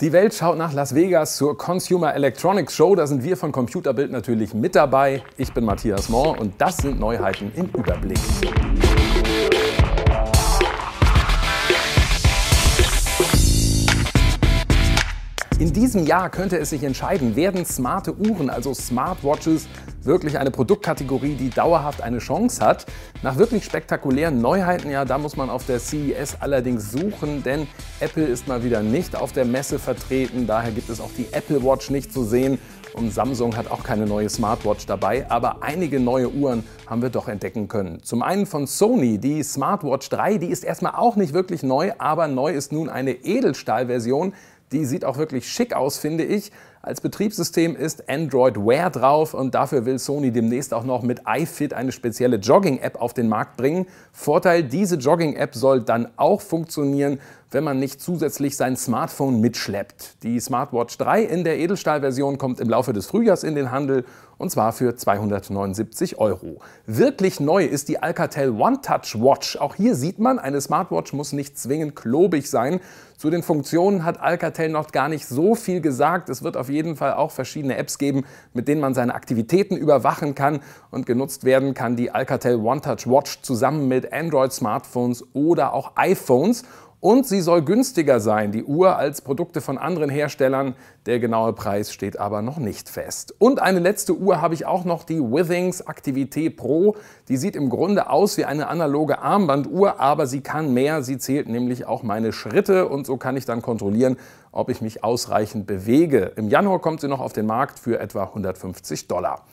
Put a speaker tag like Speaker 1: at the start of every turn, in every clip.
Speaker 1: Die Welt schaut nach Las Vegas zur Consumer Electronics Show. Da sind wir von Computerbild natürlich mit dabei. Ich bin Matthias Mohr und das sind Neuheiten im Überblick. In diesem Jahr könnte es sich entscheiden, werden smarte Uhren, also Smartwatches, wirklich eine Produktkategorie, die dauerhaft eine Chance hat. Nach wirklich spektakulären Neuheiten, ja, da muss man auf der CES allerdings suchen, denn Apple ist mal wieder nicht auf der Messe vertreten, daher gibt es auch die Apple Watch nicht zu sehen und Samsung hat auch keine neue Smartwatch dabei, aber einige neue Uhren haben wir doch entdecken können. Zum einen von Sony, die Smartwatch 3, die ist erstmal auch nicht wirklich neu, aber neu ist nun eine Edelstahlversion, die sieht auch wirklich schick aus, finde ich. Als Betriebssystem ist Android Wear drauf und dafür will Sony demnächst auch noch mit iFit eine spezielle Jogging-App auf den Markt bringen. Vorteil, diese Jogging-App soll dann auch funktionieren, wenn man nicht zusätzlich sein Smartphone mitschleppt. Die Smartwatch 3 in der Edelstahlversion kommt im Laufe des Frühjahrs in den Handel und zwar für 279 Euro. Wirklich neu ist die Alcatel One Touch Watch. Auch hier sieht man, eine Smartwatch muss nicht zwingend klobig sein. Zu den Funktionen hat Alcatel noch gar nicht so viel gesagt. Es wird auf jeden Fall auch verschiedene Apps geben, mit denen man seine Aktivitäten überwachen kann und genutzt werden kann die Alcatel OneTouch Watch zusammen mit Android-Smartphones oder auch iPhones. Und sie soll günstiger sein, die Uhr, als Produkte von anderen Herstellern. Der genaue Preis steht aber noch nicht fest. Und eine letzte Uhr habe ich auch noch, die Withings Activité Pro. Die sieht im Grunde aus wie eine analoge Armbanduhr, aber sie kann mehr. Sie zählt nämlich auch meine Schritte und so kann ich dann kontrollieren, ob ich mich ausreichend bewege. Im Januar kommt sie noch auf den Markt für etwa 150 Dollar.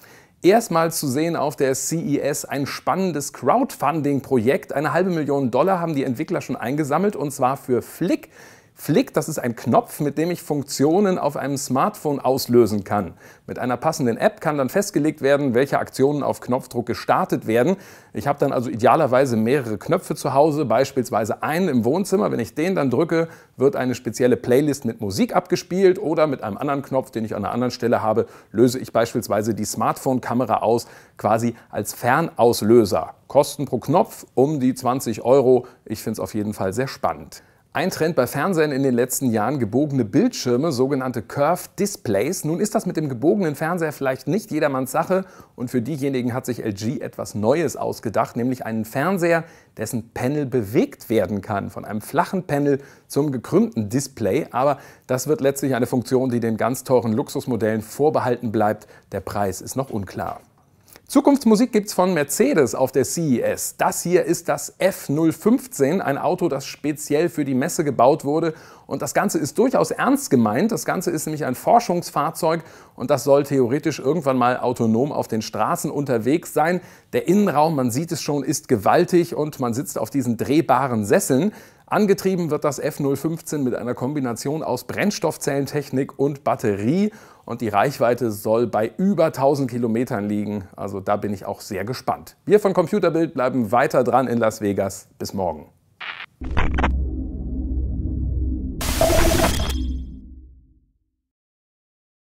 Speaker 1: Erstmal zu sehen auf der CES ein spannendes Crowdfunding-Projekt. Eine halbe Million Dollar haben die Entwickler schon eingesammelt und zwar für Flick, Flick, das ist ein Knopf, mit dem ich Funktionen auf einem Smartphone auslösen kann. Mit einer passenden App kann dann festgelegt werden, welche Aktionen auf Knopfdruck gestartet werden. Ich habe dann also idealerweise mehrere Knöpfe zu Hause, beispielsweise einen im Wohnzimmer. Wenn ich den dann drücke, wird eine spezielle Playlist mit Musik abgespielt oder mit einem anderen Knopf, den ich an einer anderen Stelle habe, löse ich beispielsweise die Smartphone-Kamera aus, quasi als Fernauslöser. Kosten pro Knopf um die 20 Euro. Ich finde es auf jeden Fall sehr spannend. Ein Trend bei Fernsehen in den letzten Jahren, gebogene Bildschirme, sogenannte Curved Displays. Nun ist das mit dem gebogenen Fernseher vielleicht nicht jedermanns Sache und für diejenigen hat sich LG etwas Neues ausgedacht, nämlich einen Fernseher, dessen Panel bewegt werden kann, von einem flachen Panel zum gekrümmten Display. Aber das wird letztlich eine Funktion, die den ganz teuren Luxusmodellen vorbehalten bleibt. Der Preis ist noch unklar. Zukunftsmusik gibt's von Mercedes auf der CES. Das hier ist das F015, ein Auto, das speziell für die Messe gebaut wurde. Und das Ganze ist durchaus ernst gemeint. Das Ganze ist nämlich ein Forschungsfahrzeug und das soll theoretisch irgendwann mal autonom auf den Straßen unterwegs sein. Der Innenraum, man sieht es schon, ist gewaltig und man sitzt auf diesen drehbaren Sesseln. Angetrieben wird das F015 mit einer Kombination aus Brennstoffzellentechnik und Batterie und die Reichweite soll bei über 1000 Kilometern liegen. Also da bin ich auch sehr gespannt. Wir von Computerbild bleiben weiter dran in Las Vegas. Bis morgen.